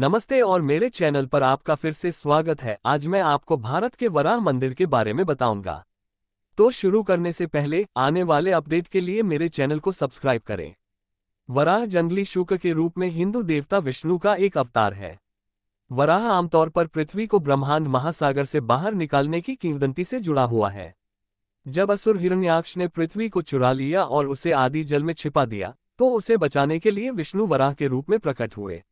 नमस्ते और मेरे चैनल पर आपका फिर से स्वागत है आज मैं आपको भारत के वराह मंदिर के बारे में बताऊंगा तो शुरू करने से पहले आने वाले अपडेट के लिए मेरे चैनल को सब्सक्राइब करें वराह जंगली शुक के रूप में हिंदू देवता विष्णु का एक अवतार है वराह आमतौर पर पृथ्वी को ब्रह्मांड महासागर से बाहर निकालने की किंवदंती से जुड़ा हुआ है जब असुर हिरण्याक्ष ने पृथ्वी को चुरा लिया और उसे आदि जल में छिपा दिया तो उसे बचाने के लिए विष्णु वराह के रूप में प्रकट हुए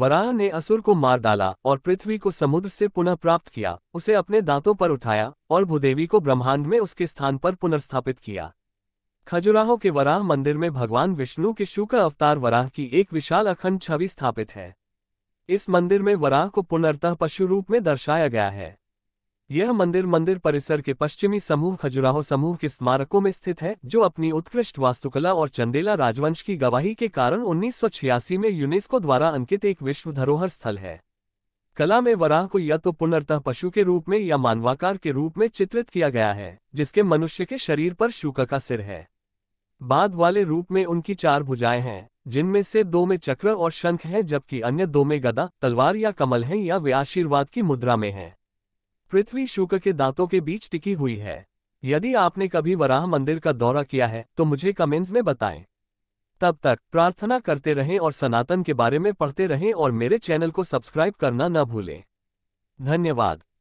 वराह ने असुर को मार डाला और पृथ्वी को समुद्र से पुनः प्राप्त किया उसे अपने दांतों पर उठाया और भूदेवी को ब्रह्मांड में उसके स्थान पर पुनर्स्थापित किया खजुराहो के वराह मंदिर में भगवान विष्णु के शुक्र अवतार वराह की एक विशाल अखंड छवि स्थापित है इस मंदिर में वराह को पुनर्तः पशु रूप में दर्शाया गया है यह मंदिर मंदिर परिसर के पश्चिमी समूह खजुराहो समूह के स्मारकों में स्थित है जो अपनी उत्कृष्ट वास्तुकला और चंदेला राजवंश की गवाही के कारण उन्नीस में यूनेस्को द्वारा अंकित एक विश्व धरोहर स्थल है कला में वराह को या तो पुनर्तः पशु के रूप में या मानवाकार के रूप में चित्रित किया गया है जिसके मनुष्य के शरीर पर शुका का सिर है बाद वाले रूप में उनकी चार भुजाएं हैं जिनमें से दो में चक्र और शंख हैं जबकि अन्य दो में गदा तलवार या कमल हैं या वे आशीर्वाद की मुद्रा में हैं पृथ्वी शुक्र के दांतों के बीच टिकी हुई है यदि आपने कभी वराह मंदिर का दौरा किया है तो मुझे कमेंट्स में बताएं तब तक प्रार्थना करते रहें और सनातन के बारे में पढ़ते रहें और मेरे चैनल को सब्सक्राइब करना न भूलें धन्यवाद